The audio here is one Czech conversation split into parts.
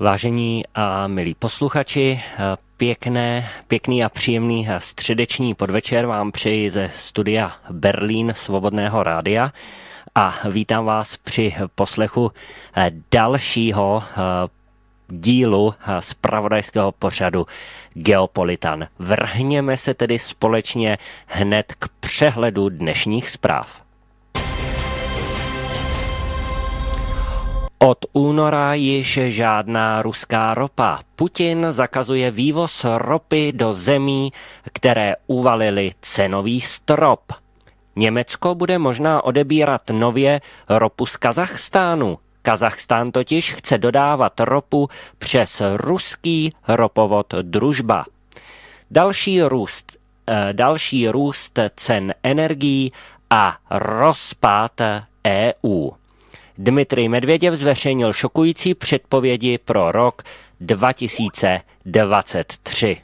Vážení a milí posluchači, pěkné, pěkný a příjemný středeční podvečer vám přeji ze studia Berlín Svobodného rádia a vítám vás při poslechu dalšího eh, dílu eh, z pravodajského pořadu Geopolitan. Vrhněme se tedy společně hned k přehledu dnešních zpráv. Od února již žádná ruská ropa. Putin zakazuje vývoz ropy do zemí, které uvalily cenový strop. Německo bude možná odebírat nově ropu z Kazachstánu. Kazachstán totiž chce dodávat ropu přes ruský ropovod Družba. Další růst, eh, další růst cen energií a rozpad EU. Dmitrij Medvěděv zveřejnil šokující předpovědi pro rok 2023.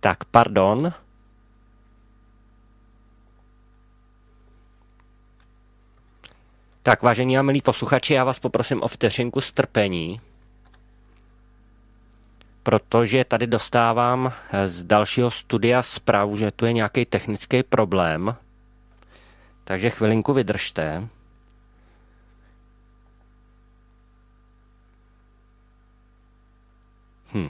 Tak pardon. Tak vážení a milí posluchači, já vás poprosím o vteřinku strpení, protože tady dostávám z dalšího studia zprávu, že tu je nějaký technický problém. Takže chvilinku vydržte. Hm.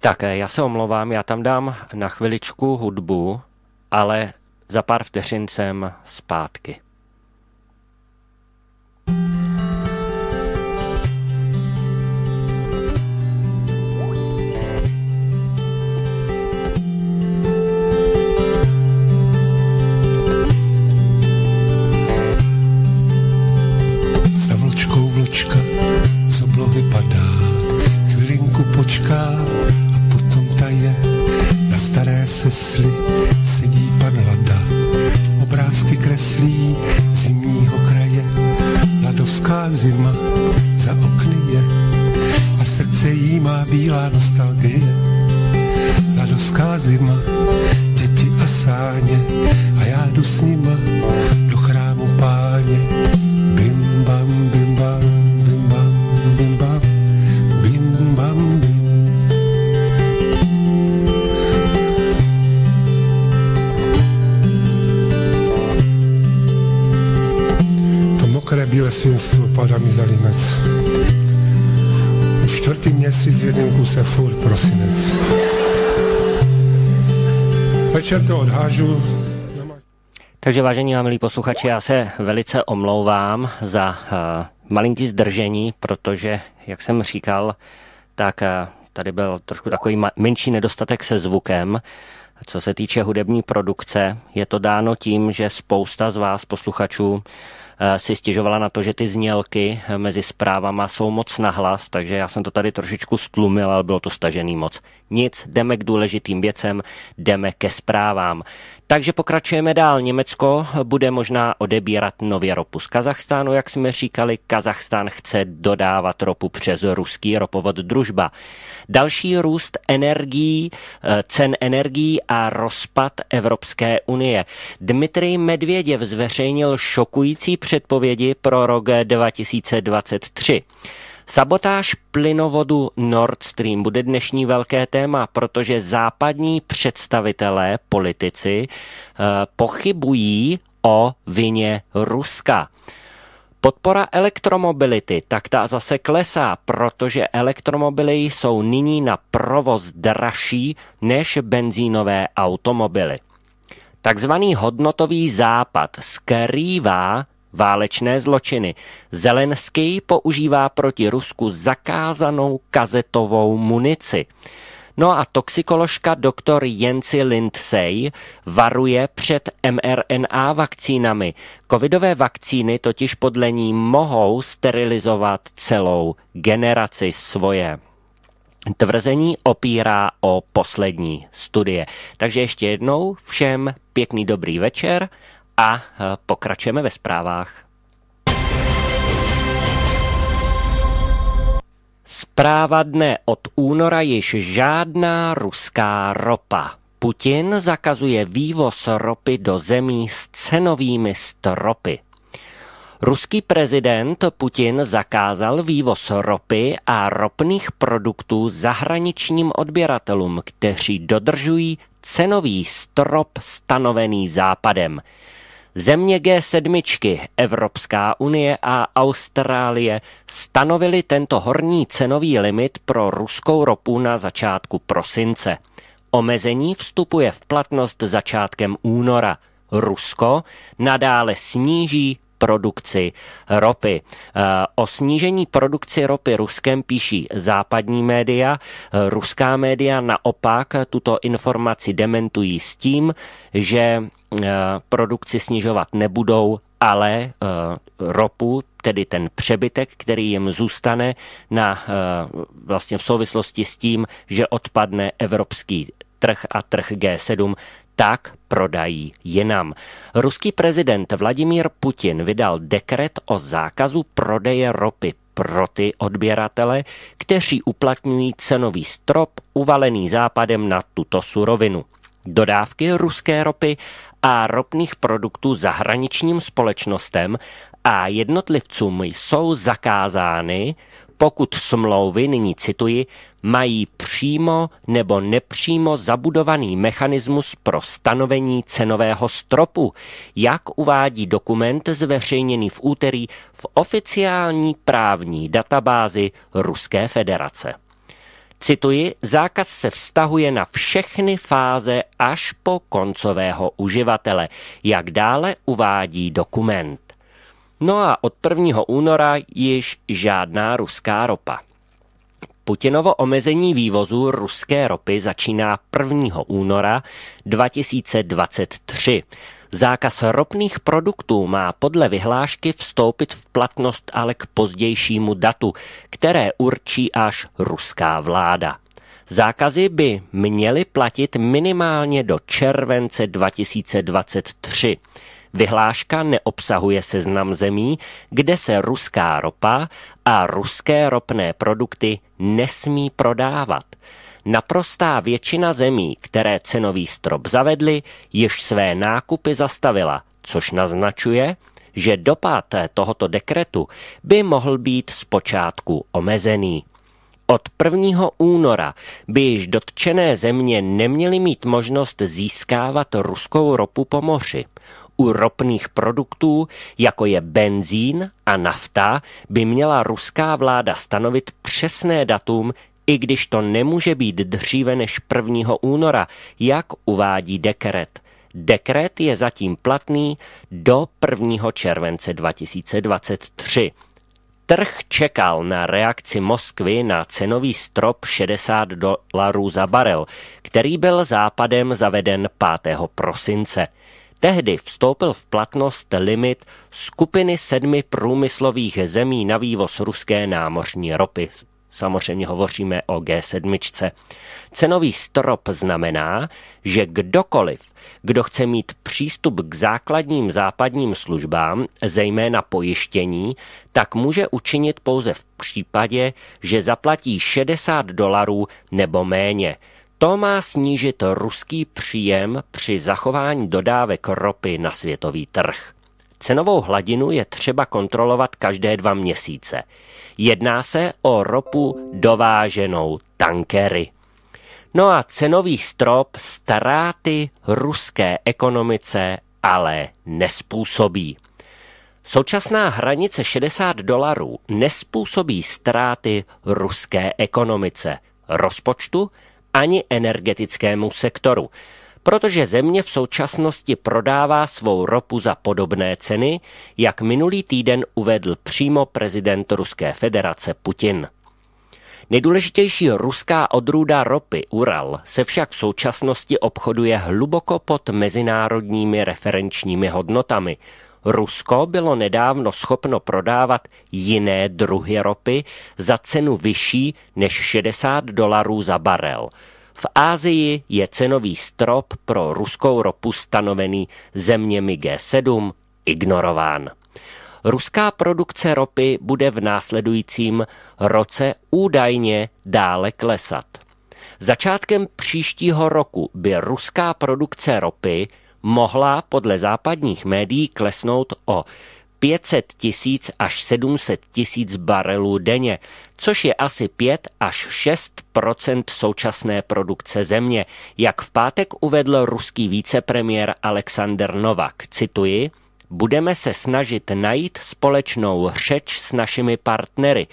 Tak, eh, já se omlouvám, já tam dám na chviličku hudbu, ale za pár vteřin jsem zpátky. nemážu, Takže vážení a milí posluchači, já se velice omlouvám za uh, malinký zdržení, protože, jak jsem říkal, tak uh, tady byl trošku takový ma- menší nedostatek se zvukem. Co se týče hudební produkce, je to dáno tím, že spousta z vás posluchačů eh, si stěžovala na to, že ty znělky mezi zprávama jsou moc nahlas, takže já jsem to tady trošičku stlumil, ale bylo to stažený moc nic, jdeme k důležitým věcem, jdeme ke zprávám. Takže pokračujeme dál. Německo bude možná odebírat nově ropu z Kazachstánu, jak jsme říkali. Kazachstán chce dodávat ropu přes ruský ropovod družba. Další růst energií, eh, cen energií a rozpad Evropské unie. Dmitrij Medvěděv zveřejnil šokující předpovědi pro rok 2023. Eh, Sabotáž plynovodu Nord Stream bude dnešní velké téma, protože západní představitelé, politici, eh, pochybují o vině Ruska. Podpora elektromobility, tak ta zase klesá, protože elektromobily jsou nyní na provoz dražší než benzínové automobily. Takzvaný hodnotový západ skrývá válečné zločiny. Zelenský používá proti Rusku zakázanou kazetovou munici. No a toxikoložka doktor Jenci Lindsay varuje před mRNA vakcínami. Covidové vakcíny totiž podle ní mohou sterilizovat celou generaci svoje. Tvrzení opírá o poslední studie. Takže ještě jednou všem pěkný dobrý večer a eh, pokračujeme ve zprávách. Zpráva dne od února již žádná ruská ropa. Putin zakazuje vývoz ropy do zemí s cenovými stropy. Ruský prezident Putin zakázal vývoz ropy a ropných produktů zahraničním odběratelům, kteří dodržují cenový strop stanovený Západem. Země G7, Evropská unie a Austrálie stanovili tento horní cenový limit pro ruskou ropu na začátku prosince. Omezení vstupuje v platnost začátkem února. Rusko nadále sníží produkci ropy. Eh, o snížení produkci ropy Ruskem píší západní média. Eh, ruská média naopak tuto informaci dementují s tím, že eh, produkci snižovat nebudou, ale ropu, tedy ten přebytek, který jim zůstane na, vlastně v souvislosti s tím, že odpadne evropský trh a trh G7, tak prodají jinam. Ruský prezident Vladimír Putin vydal dekret o zákazu prodeje ropy pro ty odběratele, kteří uplatňují cenový strop uvalený západem na tuto surovinu. Dodávky ruské ropy a ropných produktů zahraničním společnostem a jednotlivcům jsou zakázány, pokud smlouvy, nyní cituji, mají přímo nebo nepřímo zabudovaný mechanismus pro stanovení cenového stropu, jak uvádí dokument zveřejněný v úterý v oficiální právní databázi Ruské federace. Cituji, zákaz se vztahuje na všechny fáze až po koncového uživatele, jak dále uvádí dokument. No a od 1. února již žádná ruská ropa. Putinovo omezení vývozu ruské ropy začíná 1. února 2023. Zákaz ropných produktů má podle vyhlášky vstoupit v platnost ale k pozdějšímu datu, které určí až ruská vláda. Zákazy by měly platit minimálně do července 2023. Vyhláška neobsahuje seznam zemí, kde se ruská ropa a ruské ropné produkty nesmí prodávat. Naprostá většina zemí, které cenový strop zavedly, již své nákupy zastavila, což naznačuje, že dopad tohoto dekretu by mohl být zpočátku omezený. Od 1. února by již dotčené země neměly mít možnost získávat ruskou ropu po moři. U ropných produktů, jako je benzín a nafta, by měla ruská vláda stanovit přesné datum, i když to nemůže být dříve než 1. února, jak uvádí dekret. Dekret je zatím platný do 1. července 2023. Trh čekal na reakci Moskvy na cenový strop 60 dolarů za barel, který byl západem zaveden 5. prosince. Tehdy vstoupil v platnost limit skupiny sedmi průmyslových zemí na vývoz ruské námořní ropy. Samozřejmě hovoříme o G7. Cenový strop znamená, že kdokoliv, kdo chce mít přístup k základním západním službám, zejména pojištění, tak může učinit pouze v případě, že zaplatí 60 dolarů nebo méně – to má snížit ruský příjem při zachování dodávek ropy na světový trh. Cenovou hladinu je třeba kontrolovat každé dva měsíce. Jedná se o ropu dováženou tankery. No a cenový strop staráty ruské ekonomice ale nespůsobí. Současná hranice 60 dolarů nespůsobí ztráty ruské ekonomice, rozpočtu ani energetickému sektoru, protože země v současnosti prodává svou ropu za podobné ceny, jak minulý týden uvedl přímo prezident Ruské federace Putin. Nejdůležitější ruská odrůda ropy Ural se však v současnosti obchoduje hluboko pod mezinárodními referenčními hodnotami, Rusko bylo nedávno schopno prodávat jiné druhy ropy za cenu vyšší než 60 dolarů za barel. V Ázii je cenový strop pro ruskou ropu stanovený zeměmi G7 ignorován. Ruská produkce ropy bude v následujícím roce údajně dále klesat. Začátkem příštího roku by ruská produkce ropy mohla podle západních médií klesnout o 500 tisíc až 700 tisíc barelů denně, což je asi 5 až 6 současné produkce země, jak v pátek uvedl ruský vicepremiér Alexander Novak. Cituji, budeme se snažit najít společnou řeč s našimi partnery,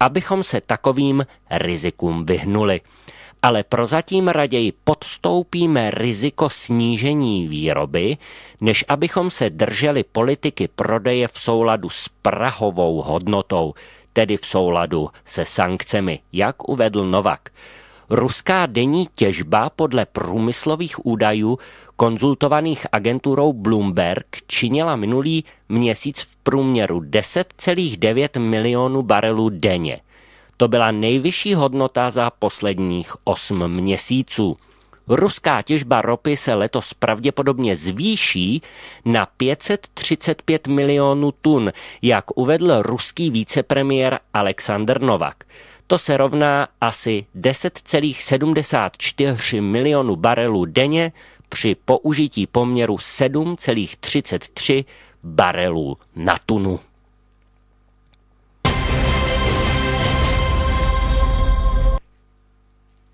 abychom se takovým rizikům vyhnuli ale prozatím raději podstoupíme riziko snížení výroby, než abychom se drželi politiky prodeje v souladu s prahovou hodnotou, tedy v souladu se sankcemi, jak uvedl Novak. Ruská denní těžba podle průmyslových údajů konzultovaných agenturou Bloomberg činila minulý měsíc v průměru 10,9 milionů barelů denně. To byla nejvyšší hodnota za posledních 8 měsíců. Ruská těžba ropy se letos pravděpodobně zvýší na 535 milionů tun, jak uvedl ruský vicepremiér Aleksandr Novak. To se rovná asi 10,74 milionů barelů denně při použití poměru 7,33 barelů na tunu.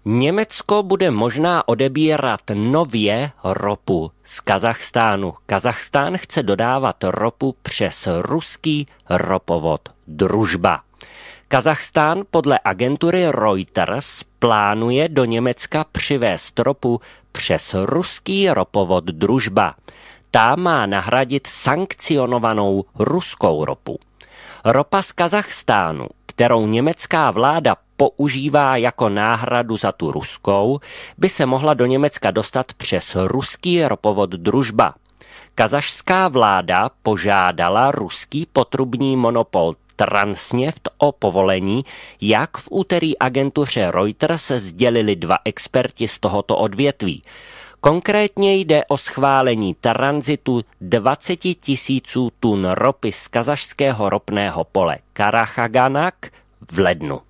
Německo bude možná odebírat nově ropu z Kazachstánu. Kazachstán chce dodávat ropu přes ruský ropovod Družba. Kazachstán podle agentury Reuters plánuje do Německa přivést ropu přes ruský ropovod Družba. Ta má nahradit sankcionovanou ruskou ropu. Ropa z Kazachstánu, kterou německá vláda používá jako náhradu za tu ruskou, by se mohla do Německa dostat přes ruský ropovod Družba. Kazašská vláda požádala ruský potrubní monopol Transneft o povolení, jak v úterý agentuře Reuters sdělili dva experti z tohoto odvětví. Konkrétně jde o schválení tranzitu 20 tisíců tun ropy z kazašského ropného pole Karachaganak v lednu.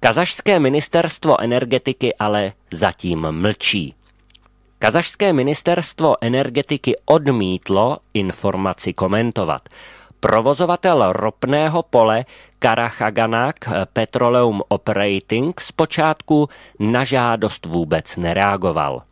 Kazašské ministerstvo energetiky ale zatím mlčí. Kazašské ministerstvo energetiky odmítlo informaci komentovat. Provozovatel ropného pole Karachaganak Petroleum Operating zpočátku na žádost vůbec nereagoval.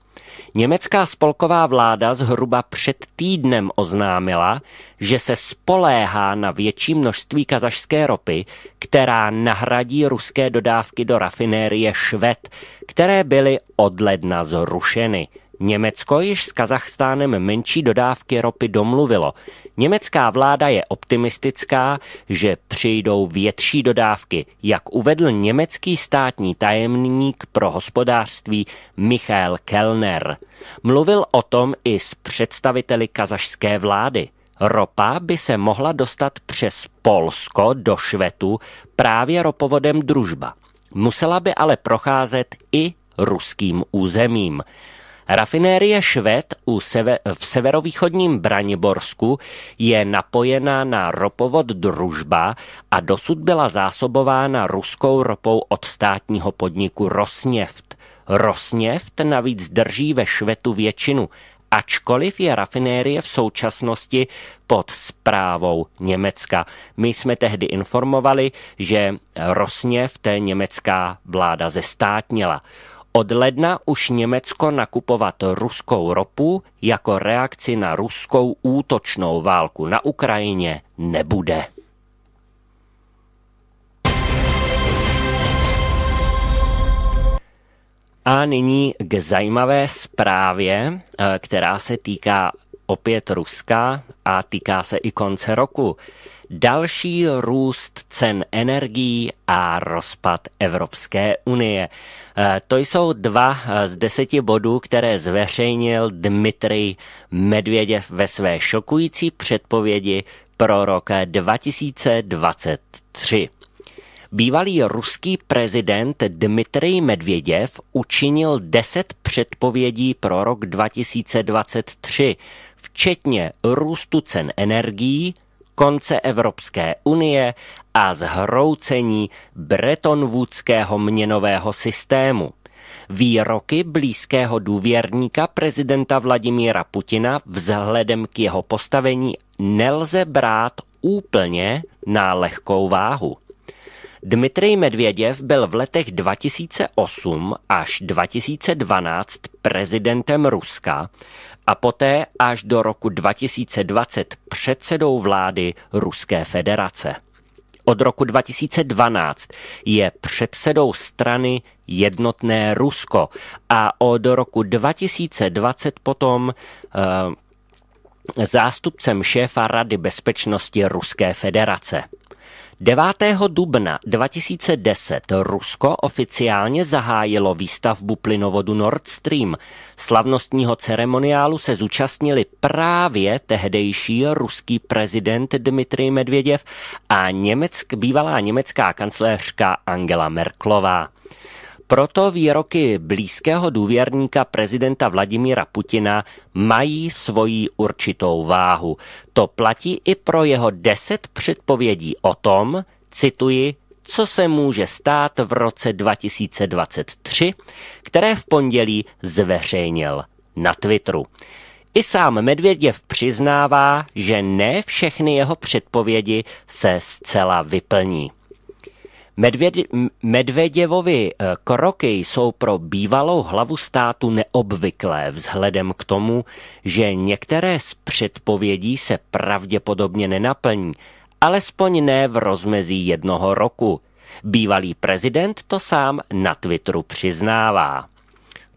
Německá spolková vláda zhruba před týdnem oznámila, že se spoléhá na větší množství kazašské ropy, která nahradí ruské dodávky do rafinérie Švet, které byly od ledna zrušeny. Německo již s Kazachstánem menší dodávky ropy domluvilo. Německá vláda je optimistická, že přijdou větší dodávky, jak uvedl německý státní tajemník pro hospodářství Michael Kellner. Mluvil o tom i s představiteli kazašské vlády. Ropa by se mohla dostat přes Polsko do Švetu právě ropovodem Družba. Musela by ale procházet i ruským územím. Rafinérie Šved u sever, v severovýchodním Braniborsku je napojená na ropovod Družba a dosud byla zásobována ruskou ropou od státního podniku Rosněft. Rosněft navíc drží ve Švetu většinu, ačkoliv je rafinérie v současnosti pod zprávou Německa. My jsme tehdy informovali, že Rosněft eh, německá vláda zestátnila. Od ledna už Německo nakupovat ruskou ropu jako reakci na ruskou útočnou válku na Ukrajině nebude. A nyní k zajímavé zprávě, eh, která se týká opět Ruska a týká se i konce roku další růst cen energií a rozpad Evropské unie. Eh, to jsou dva eh, z deseti bodů, které zveřejnil Dmitrij Medvěděv ve své šokující předpovědi pro rok 2023. Bývalý ruský prezident Dmitrij Medvěděv učinil 10 předpovědí pro rok 2023, včetně růstu cen energií, konce Evropské unie a zhroucení bretonvůdského měnového systému. Výroky blízkého důvěrníka prezidenta Vladimíra Putina vzhledem k jeho postavení nelze brát úplně na lehkou váhu. Dmitrij Medvěděv byl v letech 2008 až 2012 prezidentem Ruska a poté až do roku 2020 předsedou vlády Ruské federace. Od roku 2012 je předsedou strany Jednotné Rusko a od roku 2020 potom e, zástupcem šéfa Rady bezpečnosti Ruské federace. 9. dubna 2010 Rusko oficiálně zahájilo výstavbu plynovodu Nord Stream. Slavnostního ceremoniálu se zúčastnili právě tehdejší ruský prezident Dmitrij Medvěděv a německ, bývalá německá kancléřka Angela Merklová. Proto výroky blízkého důvěrníka prezidenta Vladimíra Putina mají svoji určitou váhu. To platí i pro jeho deset předpovědí o tom, cituji, co se může stát v roce 2023, které v pondělí zveřejnil na Twitteru. I sám Medvěděv přiznává, že ne všechny jeho předpovědi se zcela vyplní. Medvědě, Medvěděvovi eh, kroky jsou pro bývalou hlavu státu neobvyklé vzhledem k tomu, že některé z předpovědí se pravděpodobně nenaplní, alespoň ne v rozmezí jednoho roku. Bývalý prezident to sám na Twitteru přiznává.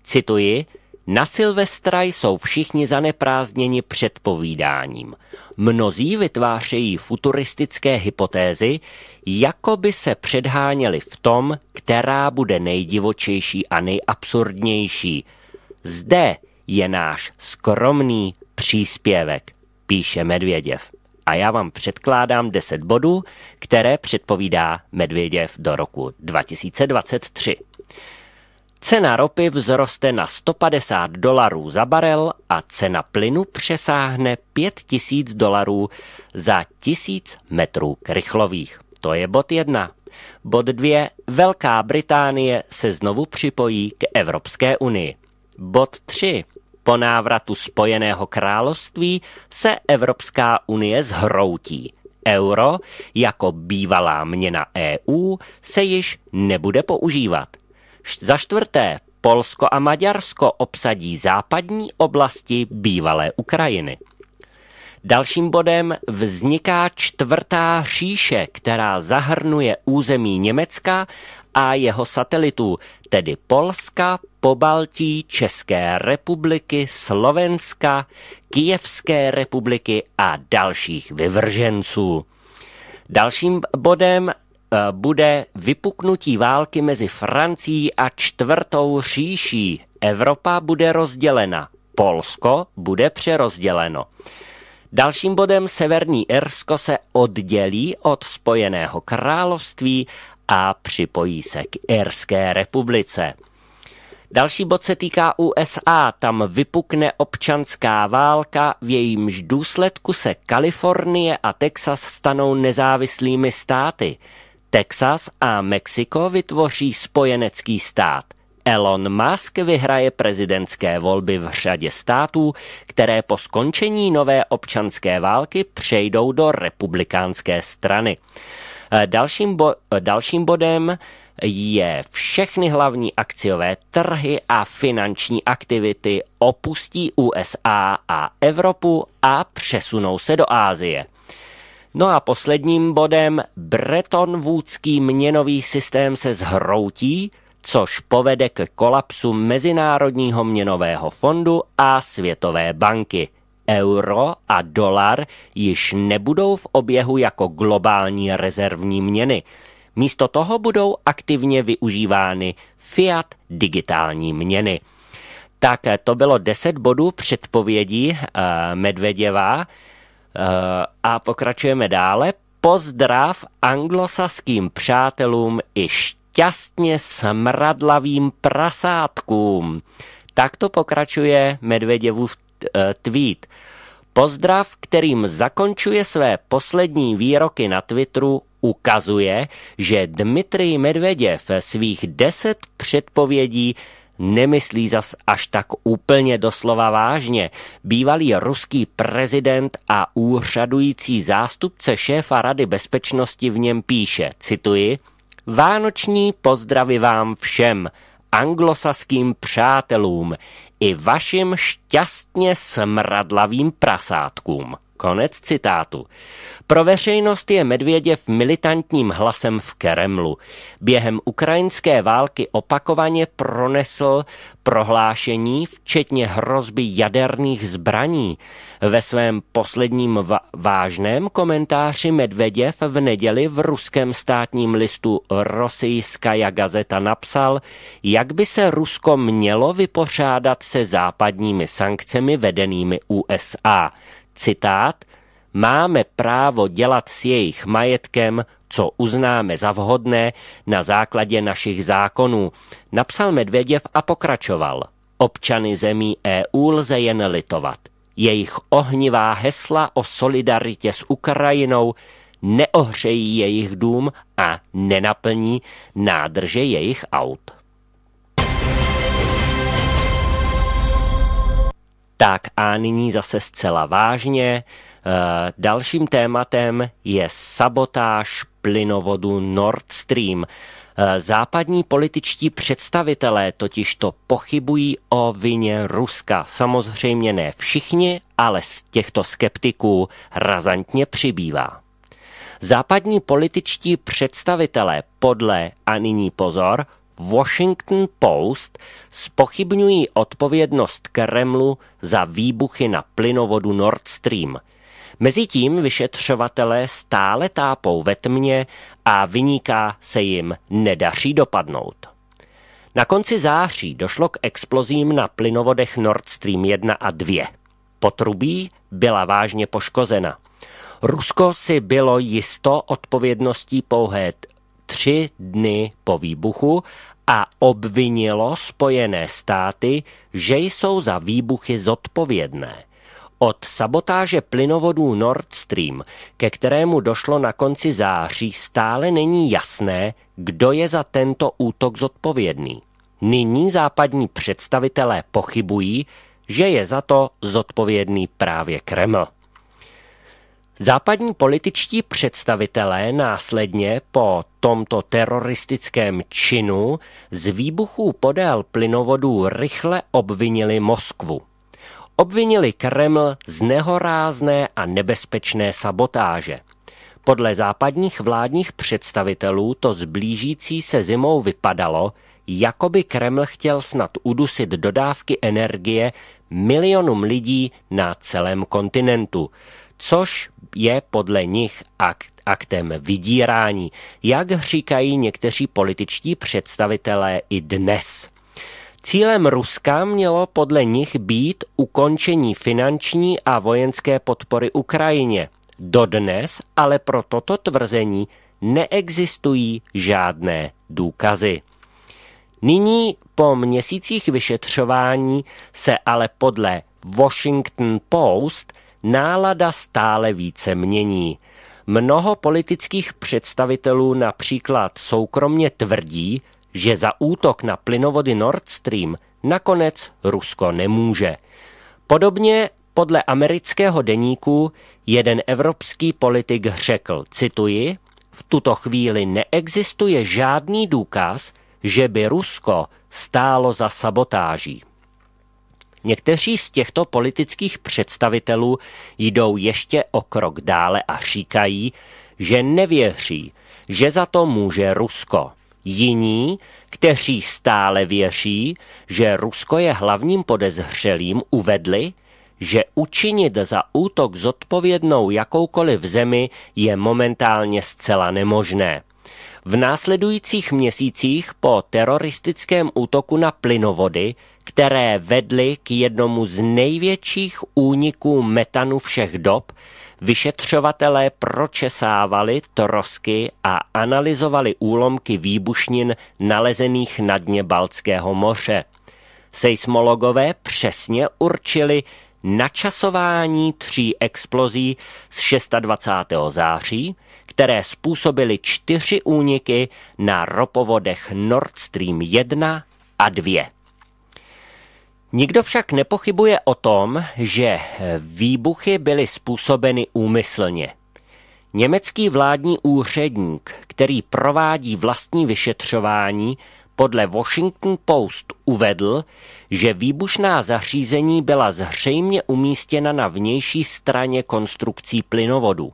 Cituji – na Silvestra jsou všichni zaneprázdněni předpovídáním. Mnozí vytvářejí futuristické hypotézy, jako by se předháněli v tom, která bude nejdivočejší a nejabsurdnější. Zde je náš skromný příspěvek, píše Medvěděv. A já vám předkládám 10 bodů, které předpovídá Medvěděv do roku 2023. Cena ropy vzroste na 150 dolarů za barel a cena plynu přesáhne 5000 dolarů za 1000 metrů krychlových. To je bod 1. Bod 2. Velká Británie se znovu připojí k Evropské unii. Bod 3. Po návratu Spojeného království se Evropská unie zhroutí. Euro jako bývalá měna EU se již nebude používat. Za čtvrté, Polsko a Maďarsko obsadí západní oblasti bývalé Ukrajiny. Dalším bodem vzniká čtvrtá říše, která zahrnuje území Německa a jeho satelitů, tedy Polska, Pobaltí, České republiky, Slovenska, Kijevské republiky a dalších vyvrženců. Dalším bodem Eh, bude vypuknutí války mezi Francií a čtvrtou říší. Evropa bude rozdělena, Polsko bude přerozděleno. Dalším bodem Severní Irsko se oddělí od Spojeného království a připojí se k Irské republice. Další bod se týká USA. Tam vypukne občanská válka, v jejímž důsledku se Kalifornie a Texas stanou nezávislými státy. Texas a Mexiko vytvoří spojenecký stát. Elon Musk vyhraje prezidentské volby v řadě států, které po skončení nové občanské války přejdou do republikánské strany. Eh, dalším, bo- eh, dalším bodem je všechny hlavní akciové trhy a finanční aktivity opustí USA a Evropu a přesunou se do Ázie. No a posledním bodem, vůdský měnový systém se zhroutí, což povede k kolapsu Mezinárodního měnového fondu a Světové banky. Euro a dolar již nebudou v oběhu jako globální rezervní měny. Místo toho budou aktivně využívány fiat digitální měny. Tak to bylo 10 bodů předpovědí eh, Medvedeva. Eh, a pokračujeme dále. Pozdrav anglosaským přátelům i šťastně smradlavým prasátkům. Takto pokračuje Medvedevův eh, tweet. Pozdrav, kterým zakončuje své poslední výroky na Twitteru, ukazuje, že Dmitrij Medveděv svých deset předpovědí nemyslí zas až tak úplně doslova vážně. Bývalý ruský prezident a úřadující zástupce šéfa Rady bezpečnosti v něm píše, cituji, Vánoční pozdravy vám všem, anglosaským přátelům i vašim šťastně smradlavým prasátkům. Konec citátu. Pro veřejnost je Medvěděv militantním hlasem v Kremlu. Během ukrajinské války opakovaně pronesl prohlášení, včetně hrozby jaderných zbraní. Ve svém posledním vážném komentáři Medvěděv v neděli v ruském státním listu Rosijská gazeta napsal, jak by se Rusko mělo vypořádat se západními sankcemi vedenými USA citát, máme právo dělat s jejich majetkem, co uznáme za vhodné na základě našich zákonů, napsal Medvěděv a pokračoval. Občany zemí EU lze jen litovat. Jejich ohnivá hesla o solidaritě s Ukrajinou neohřejí jejich dům a nenaplní nádrže jejich aut. Tak a nyní zase zcela vážně. Eh, dalším tématem je sabotáž plynovodu Nord Stream. Eh, západní političtí představitelé totiž to pochybují o vině Ruska. Samozřejmě ne všichni, ale z těchto skeptiků razantně přibývá. Západní političtí představitelé podle, a nyní pozor, Washington Post spochybňují odpovědnost Kremlu za výbuchy na plynovodu Nord Stream. Mezitím vyšetřovatelé stále tápou ve tmě a vyniká se jim nedaří dopadnout. Na konci září došlo k explozím na plynovodech Nord Stream 1 a 2. Potrubí byla vážně poškozena. Rusko si bylo jisto odpovědností pouhé tři dny po výbuchu a obvinilo Spojené státy, že jsou za výbuchy zodpovědné. Od sabotáže plynovodů Nord Stream, ke kterému došlo na konci září, stále není jasné, kdo je za tento útok zodpovědný. Nyní západní představitelé pochybují, že je za to zodpovědný právě Kreml. Západní političtí představitelé následně po tomto teroristickém činu z výbuchů podél plynovodů rychle obvinili Moskvu. Obvinili Kreml z nehorázné a nebezpečné sabotáže. Podle západních vládních představitelů to zblížící se zimou vypadalo, jako by Kreml chtěl snad udusit dodávky energie milionům lidí na celém kontinentu což je podle nich akt, aktem vydírání, jak říkají někteří političtí představitelé i dnes. Cílem Ruska mělo podle nich být ukončení finanční a vojenské podpory Ukrajině. Dodnes ale pro toto tvrzení neexistují žádné důkazy. Nyní po měsících vyšetřování se ale podle Washington Post – nálada stále více mění. Mnoho politických představitelů například soukromně tvrdí, že za útok na plynovody Nord Stream nakonec Rusko nemůže. Podobně podle amerického deníku jeden evropský politik řekl, cituji, v tuto chvíli neexistuje žádný důkaz, že by Rusko stálo za sabotáží. Někteří z těchto politických představitelů jdou ještě o krok dále a říkají, že nevěří, že za to může Rusko. Jiní, kteří stále věří, že Rusko je hlavním podezřelým, uvedli, že učinit za útok zodpovědnou jakoukoliv zemi je momentálně zcela nemožné. V následujících měsících po teroristickém útoku na plynovody které vedly k jednomu z největších úniků metanu všech dob, vyšetřovatelé pročesávali trosky a analyzovali úlomky výbušnin nalezených na dně Baltského moře. Seismologové přesně určili načasování tří explozí z 26. září, které způsobily čtyři úniky na ropovodech Nord Stream 1 a 2. Nikdo však nepochybuje o tom, že výbuchy byly způsobeny úmyslně. Německý vládní úředník, který provádí vlastní vyšetřování, podle Washington Post uvedl, že výbušná zařízení byla zřejmě umístěna na vnější straně konstrukcí plynovodu.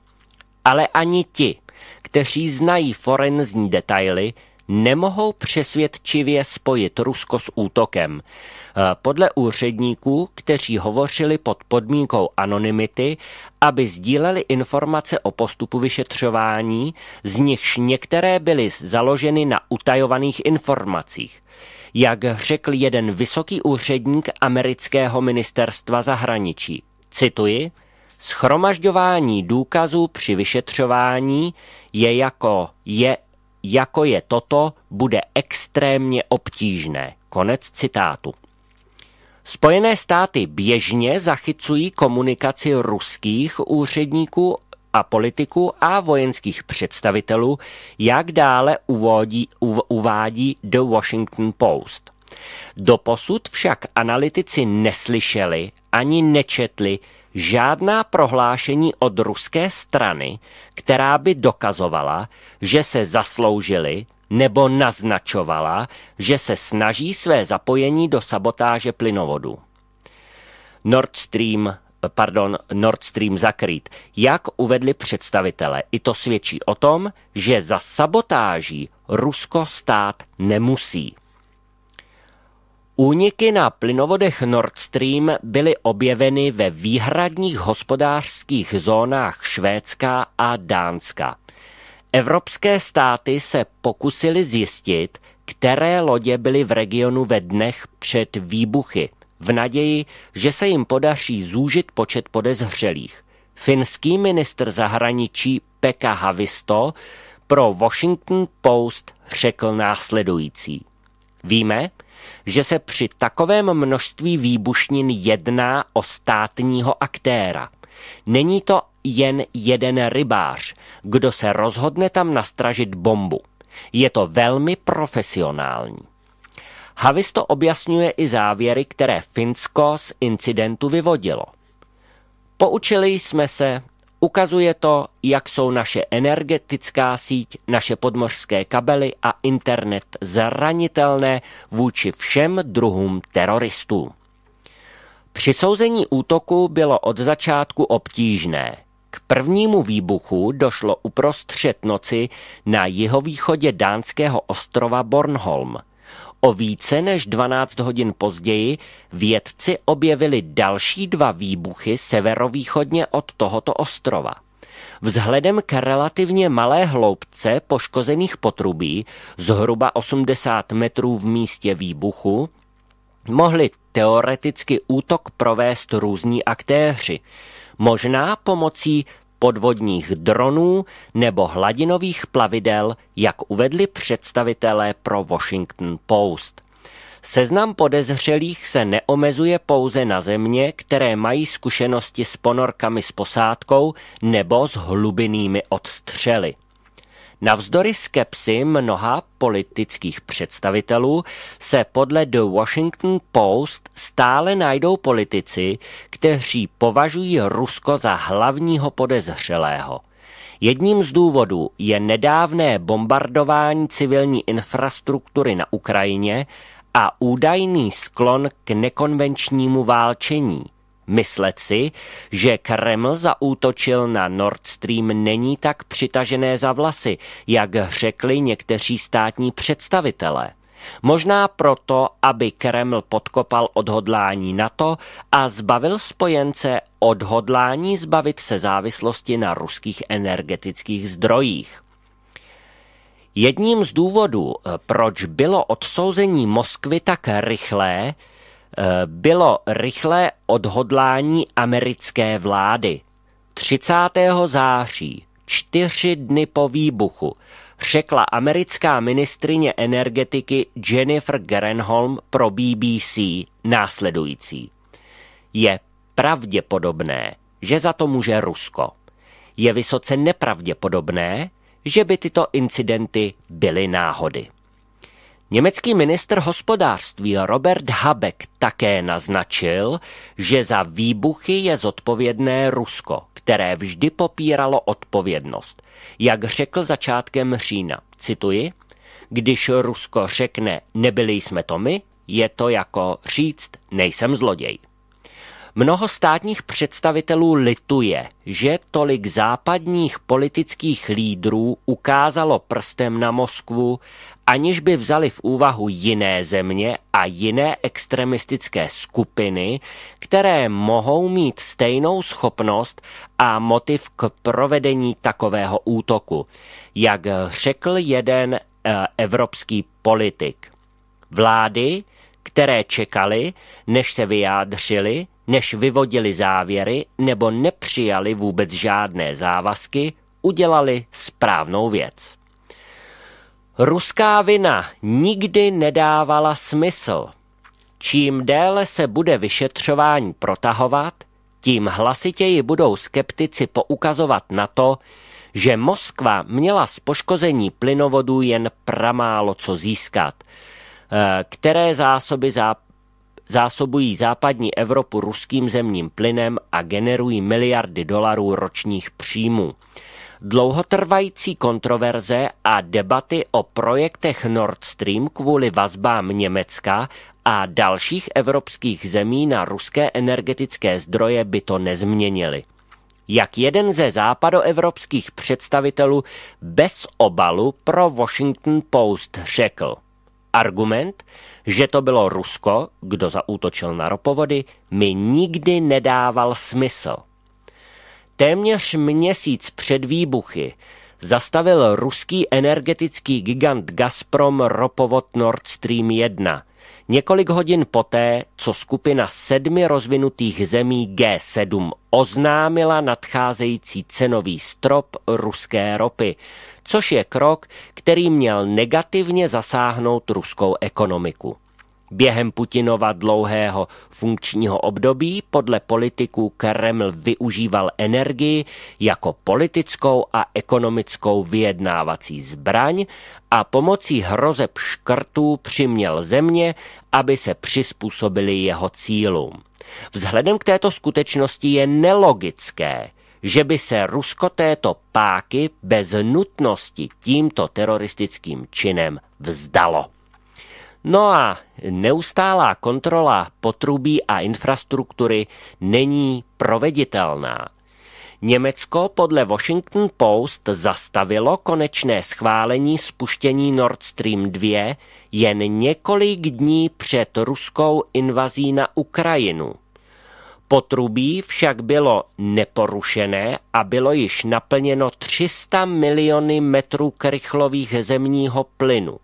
Ale ani ti, kteří znají forenzní detaily, nemohou přesvědčivě spojit Rusko s útokem, Eh, podle úředníků, kteří hovořili pod podmínkou anonymity, aby sdíleli informace o postupu vyšetřování, z nichž některé byly založeny na utajovaných informacích. Jak řekl jeden vysoký úředník amerického ministerstva zahraničí, cituji, Schromažďování důkazů při vyšetřování je jako je, jako je toto, bude extrémně obtížné. Konec citátu. Spojené státy běžně zachycují komunikaci ruských úředníků a politiků a vojenských představitelů, jak dále uvodí, uv, uvádí The Washington Post. Doposud však analytici neslyšeli ani nečetli žádná prohlášení od ruské strany, která by dokazovala, že se zasloužili nebo naznačovala, že se snaží své zapojení do sabotáže plynovodu. Nord Stream pardon, Nord Stream zakrýt. Jak uvedli představitele, i to svědčí o tom, že za sabotáží Rusko stát nemusí. Úniky na plynovodech Nord Stream byly objeveny ve výhradních hospodářských zónách Švédska a Dánska. Evropské státy se pokusily zjistit, které lodě byly v regionu ve dnech před výbuchy, v naději, že se jim podaří zúžit počet podezřelých. Finský ministr zahraničí Pekka Havisto pro Washington Post řekl následující. Víme, že se při takovém množství výbušnin jedná o státního aktéra. Není to jen jeden rybář, kdo se rozhodne tam nastražit bombu. Je to velmi profesionální. Havisto objasňuje i závěry, které Finsko z incidentu vyvodilo. Poučili jsme se, ukazuje to, jak jsou naše energetická síť, naše podmořské kabely a internet zranitelné vůči všem druhům teroristů. Přisouzení útoku bylo od začátku obtížné – k prvnímu výbuchu došlo uprostřed noci na jihovýchodě dánského ostrova Bornholm. O více než 12 hodin později vědci objevili další dva výbuchy severovýchodně od tohoto ostrova. Vzhledem k relativně malé hloubce poškozených potrubí, zhruba 80 metrů v místě výbuchu, mohli teoreticky útok provést různí aktéři možná pomocí podvodních dronů nebo hladinových plavidel, jak uvedli představitelé pro Washington Post. Seznam podezřelých se neomezuje pouze na země, které mají zkušenosti s ponorkami s posádkou nebo s hlubinými odstřely. Navzdory skepsy mnoha politických představitelů se podle The Washington Post stále najdou politici, kteří považují Rusko za hlavního podezřelého. Jedním z důvodů je nedávné bombardování civilní infrastruktury na Ukrajině a údajný sklon k nekonvenčnímu válčení – Myslet si, že Kreml zaútočil na Nord Stream není tak přitažené za vlasy, jak řekli někteří státní představitelé. Možná proto, aby Kreml podkopal odhodlání NATO a zbavil spojence odhodlání zbavit se závislosti na ruských energetických zdrojích. Jedním z důvodů, proč bylo odsouzení Moskvy tak rychlé, Eh, bylo rychlé odhodlání americké vlády. 30. září, čtyři dny po výbuchu, řekla americká ministrině energetiky Jennifer Grenholm pro BBC následující. Je pravděpodobné, že za to může Rusko. Je vysoce nepravděpodobné, že by tyto incidenty byly náhody. Německý ministr hospodářství Robert Habeck také naznačil, že za výbuchy je zodpovědné Rusko, které vždy popíralo odpovědnost. Jak řekl začátkem října, cituji, když Rusko řekne nebyli jsme to my, je to jako říct nejsem zloděj. Mnoho státních představitelů lituje, že tolik západních politických lídrů ukázalo prstem na Moskvu, aniž by vzali v úvahu jiné země a jiné extremistické skupiny, které mohou mít stejnou schopnost a motiv k provedení takového útoku, jak řekl jeden eh, evropský politik. Vlády, které čekali, než se vyjádřili, než vyvodili závěry nebo nepřijali vůbec žádné závazky, udělali správnou věc. Ruská vina nikdy nedávala smysl. Čím déle se bude vyšetřování protahovat, tím hlasitěji budou skeptici poukazovat na to, že Moskva měla z poškození plynovodů jen pramálo co získat, eh, které zásoby záp- zásobují západní Evropu ruským zemním plynem a generují miliardy dolarů ročních příjmů. Dlouhotrvající kontroverze a debaty o projektech Nord Stream kvůli vazbám Německa a dalších evropských zemí na ruské energetické zdroje by to nezměnily. Jak jeden ze západoevropských představitelů bez obalu pro Washington Post řekl – Argument, že to bylo Rusko, kdo zaútočil na ropovody, mi nikdy nedával smysl. Téměř měsíc před výbuchy zastavil ruský energetický gigant Gazprom ropovod Nord Stream 1. Několik hodin poté, co skupina sedmi rozvinutých zemí G7 oznámila nadcházející cenový strop ruské ropy, což je krok, který měl negativně zasáhnout ruskou ekonomiku. Během Putinova dlouhého funkčního období podle politiků Kreml využíval energii jako politickou a ekonomickou vyjednávací zbraň a pomocí hrozeb škrtů přiměl země, aby se přizpůsobili jeho cílům. Vzhledem k této skutečnosti je nelogické, že by se Rusko této páky bez nutnosti tímto teroristickým činem vzdalo. No a neustálá kontrola potrubí a infrastruktury není proveditelná. Německo podle Washington Post zastavilo konečné schválení spuštění Nord Stream 2 jen několik dní před ruskou invazí na Ukrajinu. Potrubí však bylo neporušené a bylo již naplněno 300 miliony metrů krychlových zemního plynu,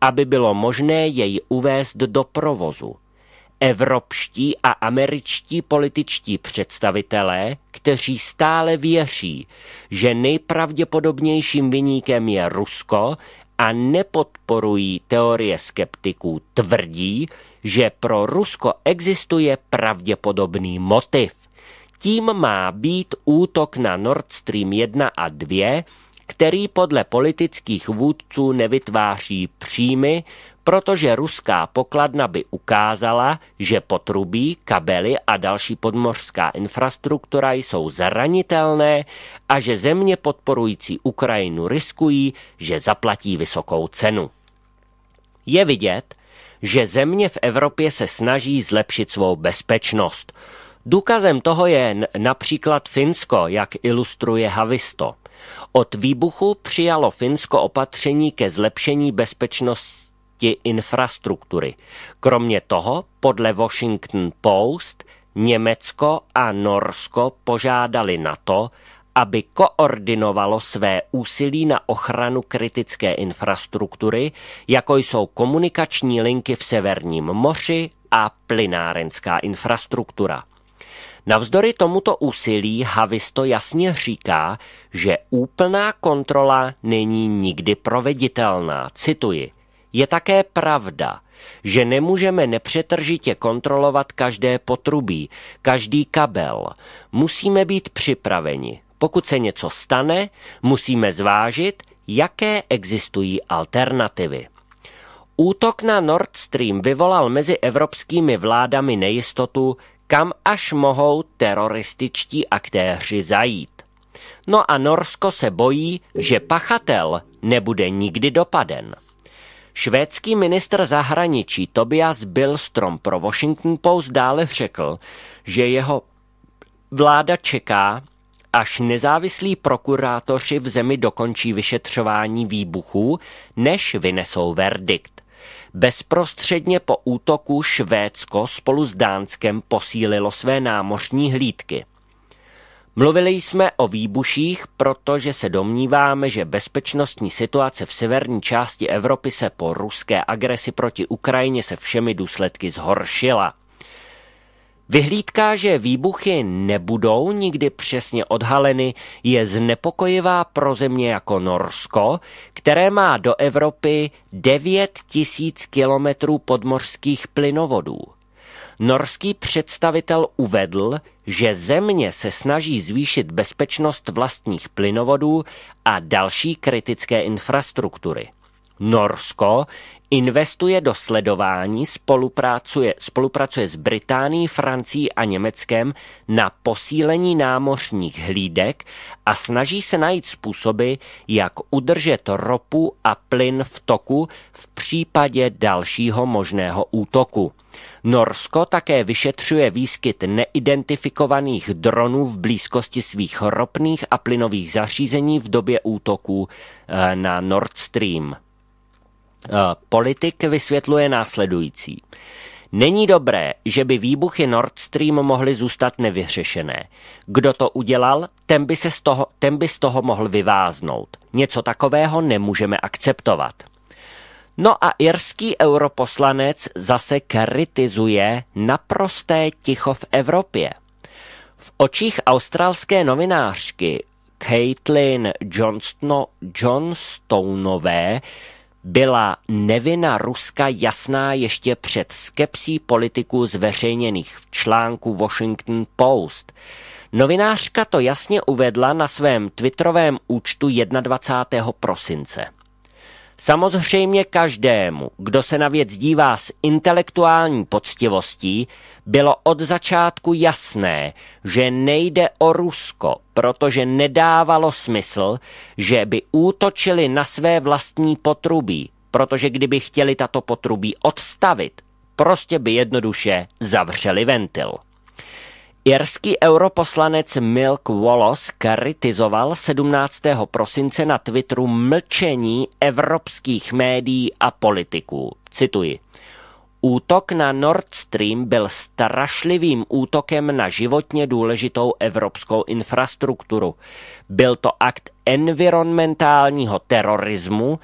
aby bylo možné jej uvést do provozu. Evropští a američtí političtí představitelé, kteří stále věří, že nejpravděpodobnějším vyníkem je Rusko, a nepodporují teorie skeptiků, tvrdí, že pro Rusko existuje pravděpodobný motiv. Tím má být útok na Nord Stream 1 a 2, který podle politických vůdců nevytváří příjmy, protože ruská pokladna by ukázala, že potrubí, kabely a další podmořská infrastruktura jsou zranitelné a že země podporující Ukrajinu riskují, že zaplatí vysokou cenu. Je vidět, že země v Evropě se snaží zlepšit svou bezpečnost. Důkazem toho je například Finsko, jak ilustruje Havisto. Od výbuchu přijalo Finsko opatření ke zlepšení bezpečnosti oblasti infrastruktury. Kromě toho, podle Washington Post, Německo a Norsko požádali na to, aby koordinovalo své úsilí na ochranu kritické infrastruktury, jako jsou komunikační linky v Severním moři a plynárenská infrastruktura. Navzdory tomuto úsilí Havisto jasně říká, že úplná kontrola není nikdy proveditelná. Cituji – je také pravda, že nemůžeme nepřetržitě kontrolovat každé potrubí, každý kabel. Musíme být připraveni. Pokud se něco stane, musíme zvážit, jaké existují alternativy. Útok na Nord Stream vyvolal mezi evropskými vládami nejistotu, kam až mohou terorističtí aktéři zajít. No a Norsko se bojí, že pachatel nebude nikdy dopaden. Švédský ministr zahraničí Tobias Billstrom pro Washington Post dále řekl, že jeho vláda čeká, až nezávislí prokurátoři v zemi dokončí vyšetřování výbuchů, než vynesou verdikt. Bezprostředně po útoku Švédsko spolu s Dánskem posílilo své námořní hlídky. Mluvili jsme o výbuších, protože se domníváme, že bezpečnostní situace v severní části Evropy se po ruské agresi proti Ukrajině se všemi důsledky zhoršila. Vyhlídka, že výbuchy nebudou nikdy přesně odhaleny, je znepokojivá pro země jako Norsko, které má do Evropy 9 000 kilometrů podmořských plynovodů. Norský představitel uvedl, že země se snaží zvýšit bezpečnost vlastních plynovodů a další kritické infrastruktury. Norsko Investuje do sledování, spolupracuje, spolupracuje s Británií, Francií a Německem na posílení námořních hlídek a snaží se najít způsoby, jak udržet ropu a plyn v toku v případě dalšího možného útoku. Norsko také vyšetřuje výskyt neidentifikovaných dronů v blízkosti svých ropných a plynových zařízení v době útoků eh, na Nord Stream. Eh, politik vysvětluje následující. Není dobré, že by výbuchy Nord Stream mohly zůstat nevyřešené. Kdo to udělal, ten by, se z toho, ten by z toho mohl vyváznout. Něco takového nemůžeme akceptovat. No a irský europoslanec zase kritizuje naprosté ticho v Evropě. V očích australské novinářky Caitlin Johnstonové byla nevina Ruska jasná ještě před skepsí politiků zveřejněných v článku Washington Post. Novinářka to jasně uvedla na svém twitterovém účtu 21. prosince. Samozřejmě každému, kdo se na věc dívá s intelektuální poctivostí, bylo od začátku jasné, že nejde o Rusko, protože nedávalo smysl, že by útočili na své vlastní potrubí, protože kdyby chtěli tato potrubí odstavit, prostě by jednoduše zavřeli ventil. Jerský europoslanec Milk Wallace kritizoval 17. prosince na Twitteru mlčení evropských médií a politiků. Cituji. Útok na Nord Stream byl strašlivým útokem na životně důležitou evropskou infrastrukturu. Byl to akt environmentálního terorismu,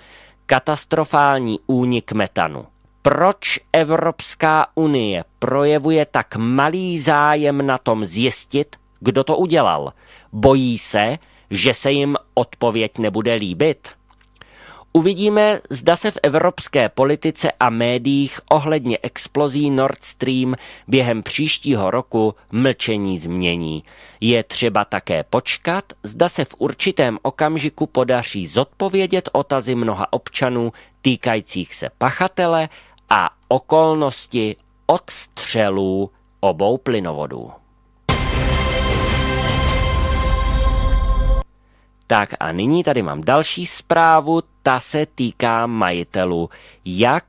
katastrofální únik metanu proč Evropská unie projevuje tak malý zájem na tom zjistit, kdo to udělal. Bojí se, že se jim odpověď nebude líbit. Uvidíme, zda se v evropské politice a médiích ohledně explozí Nord Stream během příštího roku mlčení změní. Je třeba také počkat, zda se v určitém okamžiku podaří zodpovědět otazy mnoha občanů týkajících se pachatele a okolnosti odstřelů obou plynovodů. Tak a nyní tady mám další zprávu, ta se týká majitelů jak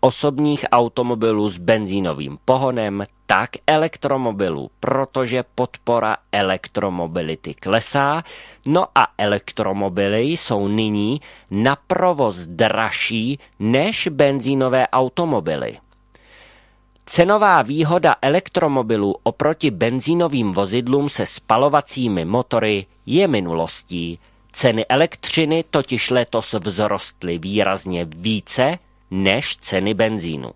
osobních automobilů s benzínovým pohonem, tak elektromobilů, protože podpora elektromobility klesá. No a elektromobily jsou nyní na provoz dražší než benzínové automobily. Cenová výhoda elektromobilů oproti benzínovým vozidlům se spalovacími motory je minulostí. Ceny elektřiny totiž letos vzrostly výrazně více než ceny benzínu.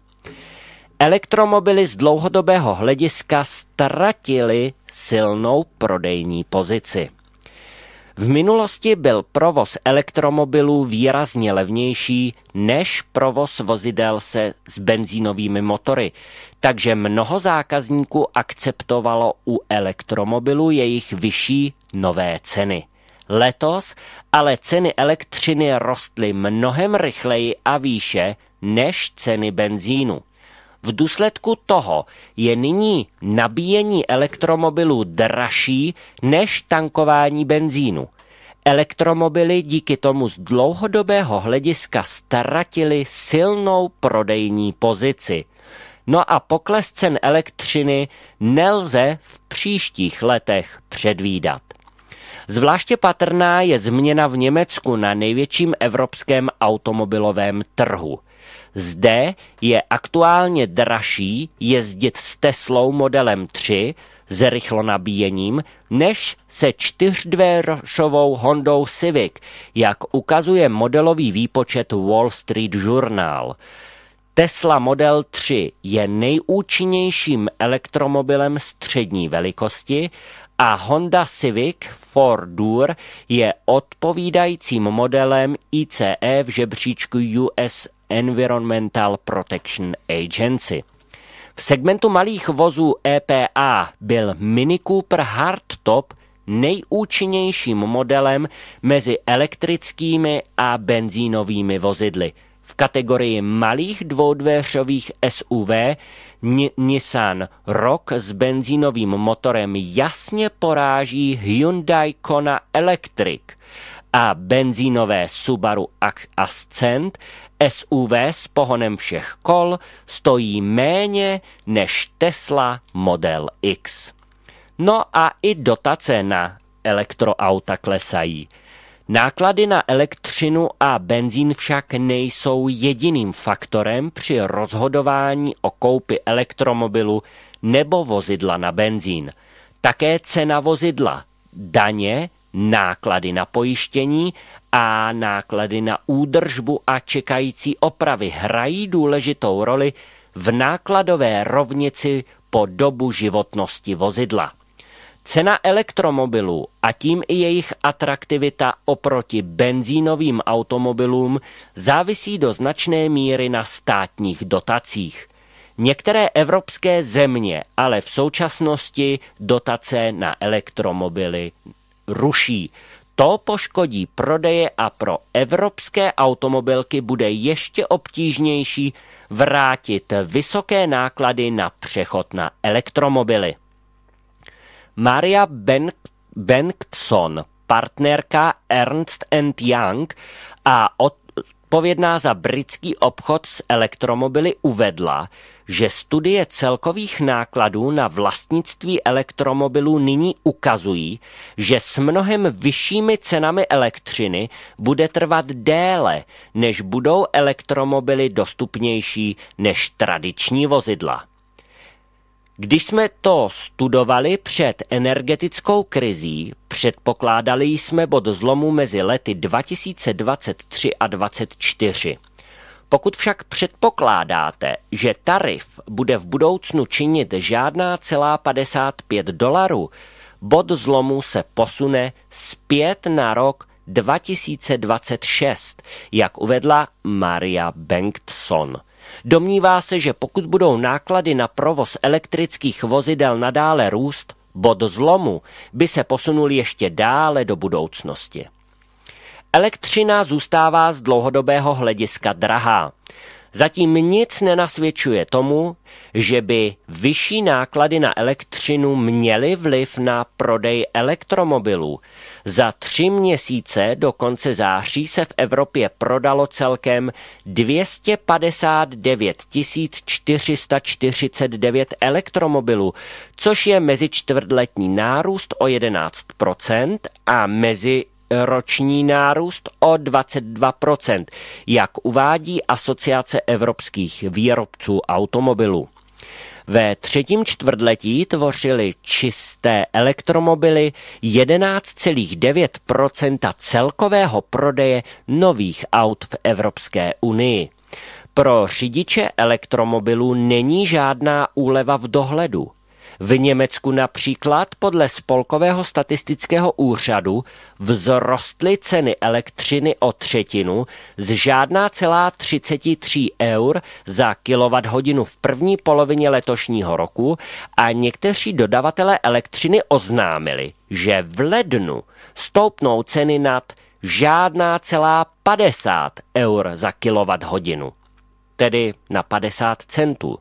Elektromobily z dlouhodobého hlediska ztratili silnou prodejní pozici. V minulosti byl provoz elektromobilů výrazně levnější než provoz vozidel se s benzínovými motory, takže mnoho zákazníků akceptovalo u elektromobilů jejich vyšší nové ceny. Letos ale ceny elektřiny rostly mnohem rychleji a výše než ceny benzínu. V důsledku toho je nyní nabíjení elektromobilů dražší než tankování benzínu. Elektromobily díky tomu z dlouhodobého hlediska ztratily silnou prodejní pozici. No a pokles cen elektřiny nelze v příštích letech předvídat. Zvláště patrná je změna v Německu na největším evropském automobilovém trhu – zde je aktuálně dražší jezdit s Teslou modelem 3 s rychlonabíjením než se čtyřdveřovou Hondou Civic, jak ukazuje modelový výpočet Wall Street Journal. Tesla Model 3 je nejúčinnějším elektromobilem střední velikosti a Honda Civic 4-Dur je odpovídajícím modelem ICE v žebříčku US Environmental Protection Agency. V segmentu malých vozů EPA byl Mini Cooper Hardtop nejúčinnějším modelem mezi elektrickými a benzínovými vozidly. V kategorii malých dvoudveřových SUV N- Nissan Rock s benzínovým motorem jasně poráží Hyundai Kona Electric a benzínové Subaru Ascent SUV s pohonem všech kol stojí méně než Tesla Model X. No a i dotace na elektroauta klesají. Náklady na elektřinu a benzín však nejsou jediným faktorem při rozhodování o koupi elektromobilu nebo vozidla na benzín. Také cena vozidla, daně, náklady na pojištění a náklady na údržbu a čekající opravy hrají důležitou roli v nákladové rovnici po dobu životnosti vozidla. Cena elektromobilů a tím i jejich atraktivita oproti benzínovým automobilům závisí do značné míry na státních dotacích. Některé evropské země ale v současnosti dotace na elektromobily ruší. To poškodí prodeje a pro evropské automobilky bude ještě obtížnější vrátit vysoké náklady na přechod na elektromobily. Maria Bengtson, partnerka Ernst Young a od zodpovědná za britský obchod s elektromobily, uvedla, že studie celkových nákladů na vlastnictví elektromobilů nyní ukazují, že s mnohem vyššími cenami elektřiny bude trvat déle, než budou elektromobily dostupnější než tradiční vozidla. Když jsme to studovali před energetickou krizí, Předpokládali jsme bod zlomu mezi lety 2023 a 2024. Pokud však předpokládáte, že tarif bude v budoucnu činit žádná celá 55 dolarů, bod zlomu se posune zpět na rok 2026, jak uvedla Maria Bengtson. Domnívá se, že pokud budou náklady na provoz elektrických vozidel nadále růst, Bod zlomu by se posunul ještě dále do budoucnosti. Elektřina zůstává z dlouhodobého hlediska drahá. Zatím nic nenasvědčuje tomu, že by vyšší náklady na elektřinu měly vliv na prodej elektromobilů. Za tři měsíce do konce září se v Evropě prodalo celkem 259 449 elektromobilů, což je mezi čtvrtletní nárůst o 11 a mezi roční nárůst o 22%, jak uvádí Asociace evropských výrobců automobilů. Ve třetím čtvrtletí tvořili čisté elektromobily 11,9 celkového prodeje nových aut v Evropské unii. Pro řidiče elektromobilů není žádná úleva v dohledu. V Německu například podle Spolkového statistického úřadu vzrostly ceny elektřiny o třetinu z žádná celá 33 eur za kilowat-hodinu v první polovině letošního roku a někteří dodavatelé elektřiny oznámili, že v lednu stoupnou ceny nad žádná celá 50 eur za kilowat-hodinu, tedy na 50 centů.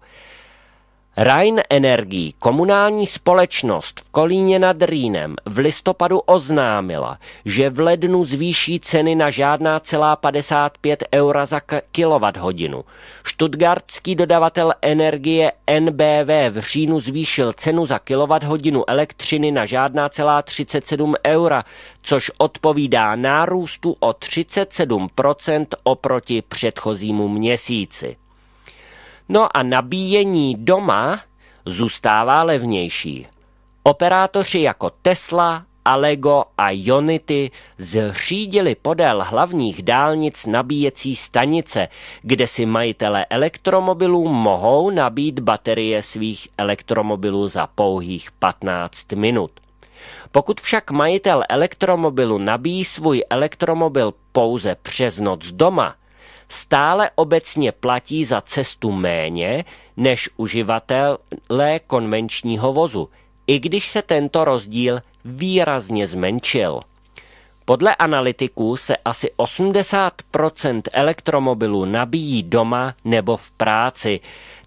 Rhein Energy, komunální společnost v Kolíně nad Rýnem, v listopadu oznámila, že v lednu zvýší ceny na žádná celá 55 eura za kilowatthodinu. Stuttgartský dodavatel energie NBV v říjnu zvýšil cenu za kilowatthodinu elektřiny na žádná celá 37 eura, což odpovídá nárůstu o 37% oproti předchozímu měsíci. No a nabíjení doma zůstává levnější. Operátoři jako Tesla, Allego a Unity zřídili podél hlavních dálnic nabíjecí stanice, kde si majitele elektromobilů mohou nabít baterie svých elektromobilů za pouhých 15 minut. Pokud však majitel elektromobilu nabíjí svůj elektromobil pouze přes noc doma, stále obecně platí za cestu méně než uživatelé konvenčního vozu, i když se tento rozdíl výrazně zmenšil. Podle analytiků se asi 80 elektromobilů nabíjí doma nebo v práci,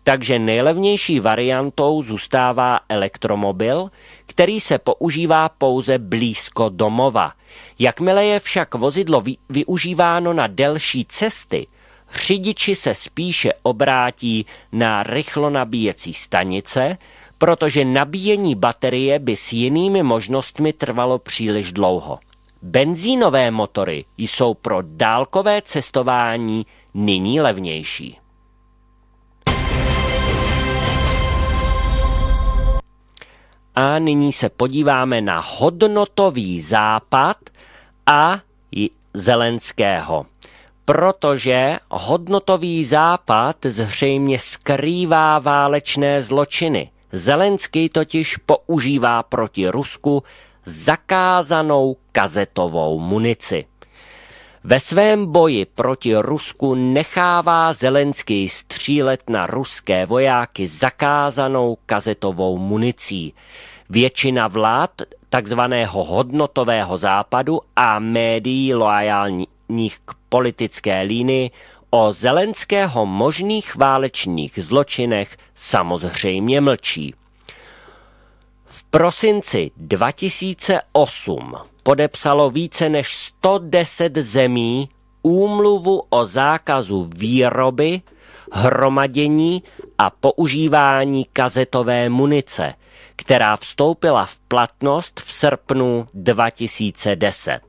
takže nejlevnější variantou zůstává elektromobil, který se používá pouze blízko domova. Jakmile je však vozidlo využíváno na delší cesty, Řidiči se spíše obrátí na rychlonabíjecí stanice, protože nabíjení baterie by s jinými možnostmi trvalo příliš dlouho. Benzínové motory jsou pro dálkové cestování nyní levnější. A nyní se podíváme na hodnotový západ a Zelenského protože hodnotový západ zřejmě skrývá válečné zločiny. Zelenský totiž používá proti Rusku zakázanou kazetovou munici. Ve svém boji proti Rusku nechává Zelenský střílet na ruské vojáky zakázanou kazetovou municí. Většina vlád takzvaného hodnotového západu a médií loajální ostatních k politické línii, o Zelenského možných válečných zločinech samozřejmě mlčí. V prosinci 2008 podepsalo více než 110 zemí úmluvu o zákazu výroby, hromadění a používání kazetové munice, která vstoupila v platnost v srpnu 2010.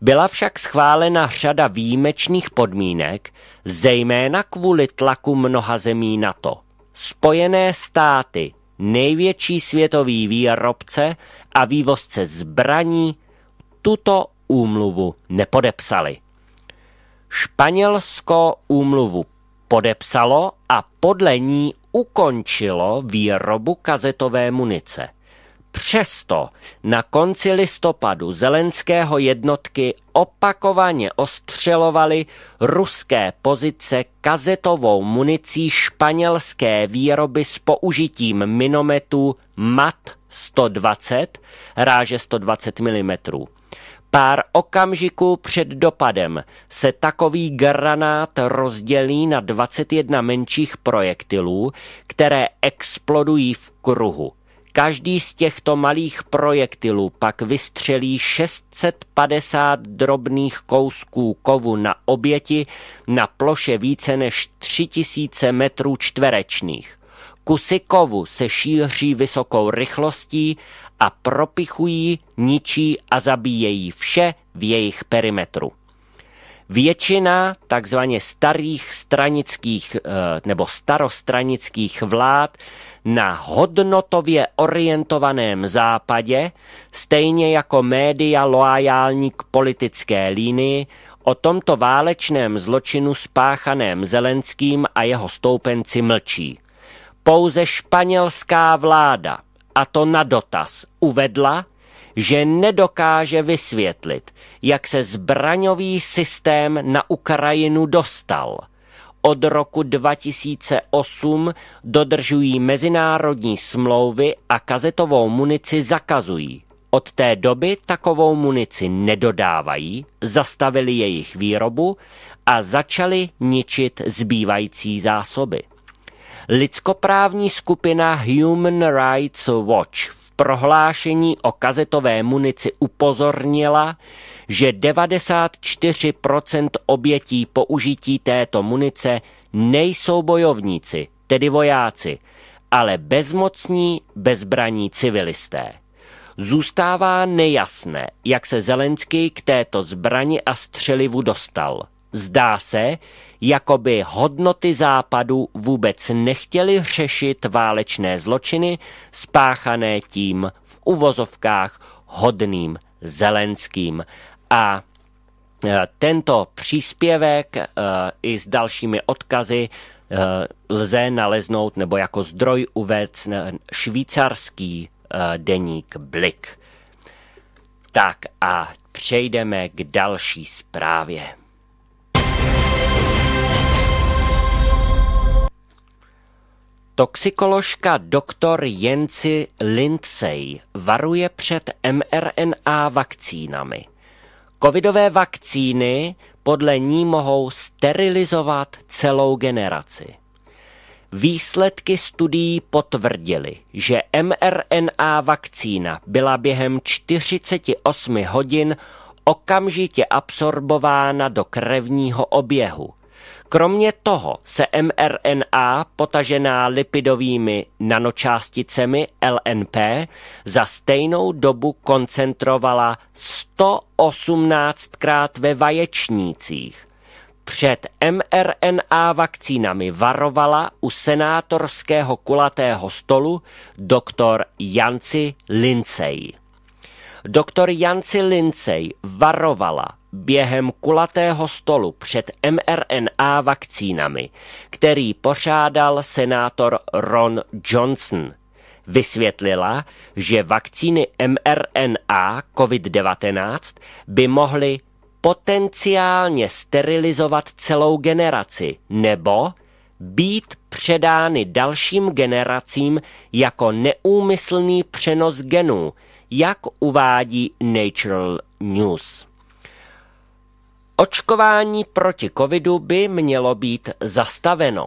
Byla však schválena řada výjimečných podmínek, zejména kvůli tlaku mnoha zemí NATO. Spojené státy, největší světový výrobce a vývozce zbraní, tuto úmluvu nepodepsali. Španělsko úmluvu podepsalo a podle ní ukončilo výrobu kazetové munice. Přesto na konci listopadu Zelenského jednotky opakovaně ostřelovali ruské pozice kazetovou municí španělské výroby s použitím minometů MAT 120, ráže 120 mm. Pár okamžiků před dopadem se takový granát rozdělí na 21 menších projektilů, které explodují v kruhu. Každý z těchto malých projektilů pak vystřelí 650 drobných kousků kovu na oběti na ploše více než 3000 metrů čtverečných. Kusy kovu se šíří vysokou rychlostí a propichují, ničí a zabíjejí vše v jejich perimetru. Většina takzvaně starých stranických eh, nebo starostranických vlád na hodnotově orientovaném západě, stejně jako média loajální k politické línii, o tomto válečném zločinu spáchaném Zelenským a jeho stoupenci mlčí. Pouze španělská vláda, a to na dotaz, uvedla, že nedokáže vysvětlit, jak se zbraňový systém na Ukrajinu dostal. Od roku 2008 dodržují mezinárodní smlouvy a kazetovou munici zakazují. Od té doby takovou munici nedodávají, zastavili jejich výrobu a začali ničit zbývající zásoby. Lidskoprávní skupina Human Rights Watch prohlášení o kazetové munici upozornila, že 94% obětí použití této munice nejsou bojovníci, tedy vojáci, ale bezmocní, bezbraní civilisté. Zůstává nejasné, jak se Zelenský k této zbrani a střelivu dostal. Zdá se, jako by hodnoty západu vůbec nechtěly řešit válečné zločiny spáchané tím v uvozovkách hodným Zelenským. A e, tento příspěvek e, i s dalšími odkazy e, lze naleznout nebo jako zdroj uvést švýcarský deník Blik. Tak a přejdeme k další zprávě. Toxikoložka doktor Jenci Lindsay varuje před mRNA vakcínami. Covidové vakcíny podle ní mohou sterilizovat celou generaci. Výsledky studií potvrdily, že mRNA vakcína byla během 48 hodin okamžitě absorbována do krevního oběhu – Kromě toho se mRNA potažená lipidovými nanočásticemi LNP za stejnou dobu koncentrovala 118 krát ve vaječnících. Před mRNA vakcínami varovala u senátorského kulatého stolu doktor Janci Lincej. Doktor Janci Lincej varovala během kulatého stolu před mRNA vakcínami, který pořádal senátor Ron Johnson. Vysvětlila, že vakcíny mRNA COVID-19 by mohly potenciálně sterilizovat celou generaci nebo být předány dalším generacím jako neúmyslný přenos genů, jak uvádí Natural News. Očkování proti covidu by mělo být zastaveno.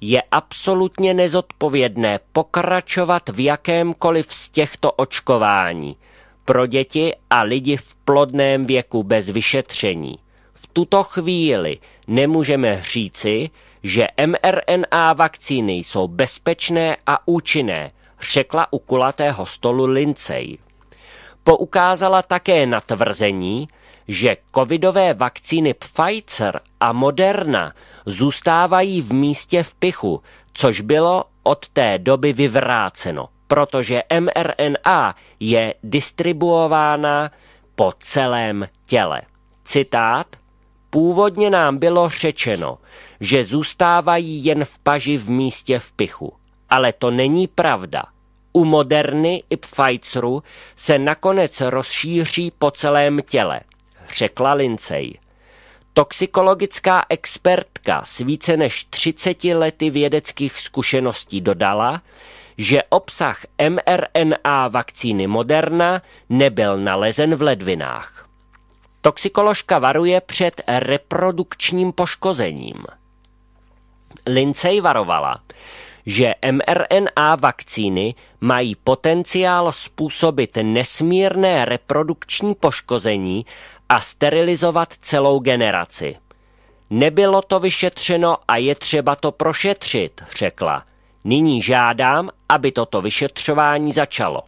Je absolutně nezodpovědné pokračovat v jakémkoliv z těchto očkování pro děti a lidi v plodném věku bez vyšetření. V tuto chvíli nemůžeme říci, že mRNA vakcíny jsou bezpečné a účinné, řekla u kulatého stolu Lincej. Poukázala také na tvrzení, že covidové vakcíny Pfizer a Moderna zůstávají v místě v pichu, což bylo od té doby vyvráceno, protože mRNA je distribuována po celém těle. Citát Původně nám bylo řečeno, že zůstávají jen v paži v místě v pichu, ale to není pravda. U Moderny i Pfizeru se nakonec rozšíří po celém těle. Lincej. Toxikologická expertka s více než 30 lety vědeckých zkušeností dodala, že obsah mRNA vakcíny Moderna nebyl nalezen v ledvinách. Toxikoložka varuje před reprodukčním poškozením. Lincej varovala, že mRNA vakcíny mají potenciál způsobit nesmírné reprodukční poškození a sterilizovat celou generaci. Nebylo to vyšetřeno a je třeba to prošetřit, řekla. Nyní žádám, aby toto vyšetřování začalo.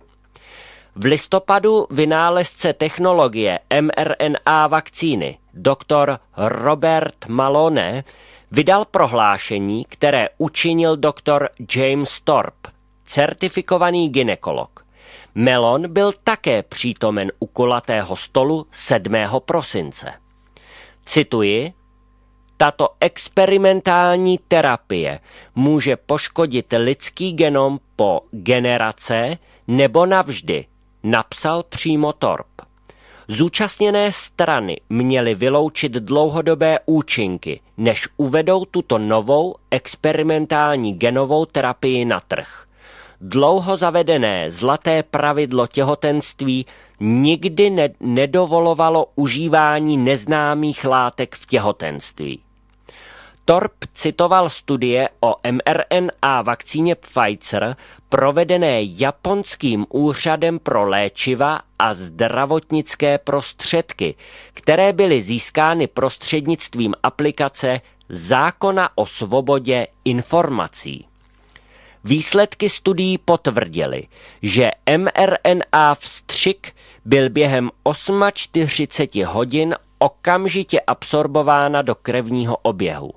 V listopadu vynálezce technologie mRNA vakcíny doktor Robert Malone vydal prohlášení, které učinil doktor James Thorpe, certifikovaný ginekolog. Melon byl také přítomen u kulatého stolu 7. prosince. Cituji, tato experimentální terapie může poškodit lidský genom po generace nebo navždy, napsal přímo Torp. Zúčastněné strany měly vyloučit dlouhodobé účinky, než uvedou tuto novou experimentální genovou terapii na trh dlouho zavedené zlaté pravidlo těhotenství nikdy ne- nedovolovalo užívání neznámých látek v těhotenství. Torp citoval studie o mRNA vakcíně Pfizer provedené japonským úřadem pro léčiva a zdravotnické prostředky, které byly získány prostřednictvím aplikace zákona o svobodě informací. Výsledky studií potvrdily, že mRNA vstřik byl během 48 hodin okamžitě absorbována do krevního oběhu.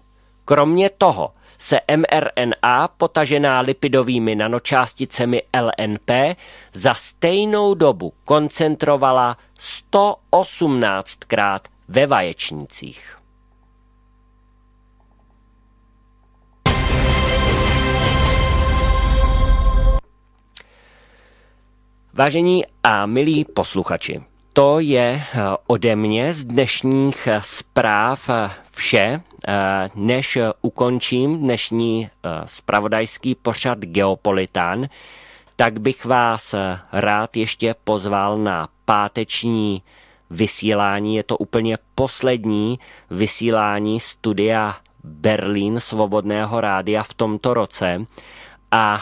Kromě toho se mRNA potažená lipidovými nanočásticemi LNP za stejnou dobu koncentrovala 118krát ve vaječnících. Vážení a milí posluchači, to je eh, ode mě z dnešních eh, zpráv eh, vše. Než ukončím dnešní spravodajský pořad Geopolitán, tak bych vás rád ještě pozval na páteční vysílání. Je to úplně poslední vysílání studia Berlín Svobodného rádia v tomto roce. A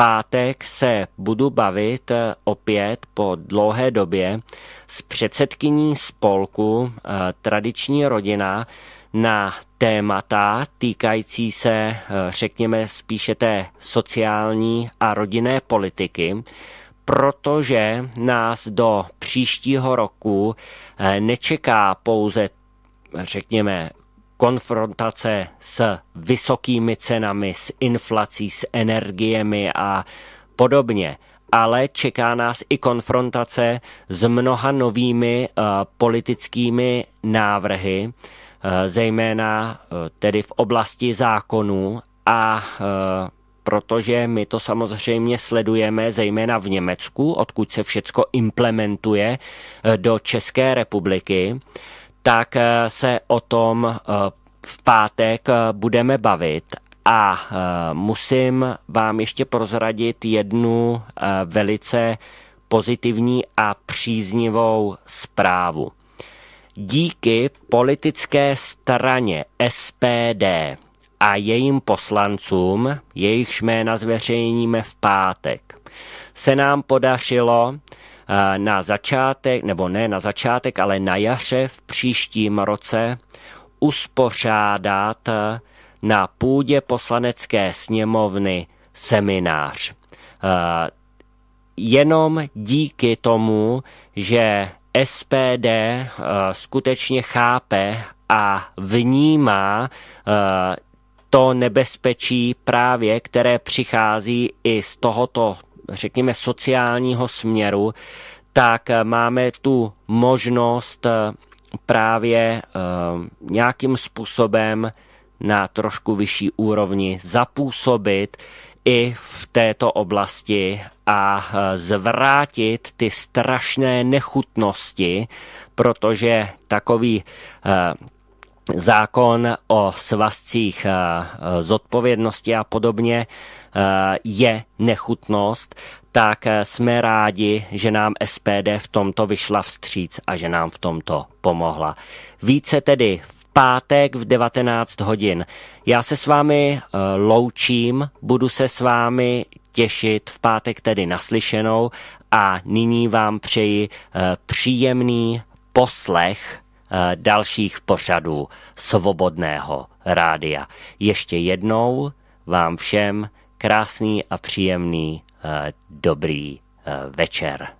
pátek se budu bavit eh, opět po dlouhé době s předsedkyní spolku eh, Tradiční rodina na témata týkající se, eh, řekněme, spíše té sociální a rodinné politiky, protože nás do příštího roku nečeká pouze, řekněme, konfrontace s vysokými cenami, s inflací, s energiemi a podobně. Ale čeká nás i konfrontace s mnoha novými uh, politickými návrhy, uh, zejména uh, tedy v oblasti zákonů a protože my to samozřejmě sledujeme zejména v Německu, odkud se všecko implementuje do České republiky tak eh, se o tom eh, v pátek eh, budeme bavit. A musím vám ještě prozradit jednu velice pozitivní a příznivou zprávu. Díky politické straně SPD a jejím poslancům, jejich jména zveřejníme v pátek, se nám podařilo na začátek, nebo ne na začátek, ale na jaře v příštím roce uspořádat na půdě poslanecké sněmovny seminář. Jenom díky tomu, že SPD skutečně chápe a vnímá to nebezpečí právě, které přichází i z tohoto řekněme, sociálního směru, tak eh, máme tu možnost eh, právě eh, nějakým způsobem na trošku vyšší úrovni zapůsobit i v této oblasti a zvrátit ty strašné nechutnosti, protože takový zákon o svazcích zodpovědnosti a podobně Eh, je nechutnost, tak eh, jsme rádi, že nám SPD v tomto vyšla vstříc a že nám v tomto pomohla. Více tedy v pátek v 19 hodin. Já se s vámi eh, loučím, budu se s vámi těšit v pátek tedy naslyšenou a nyní vám přeji příjemný poslech dalších pořadů Svobodného rádia. Ještě jednou vám všem krásný a příjemný eh, dobrý eh, večer.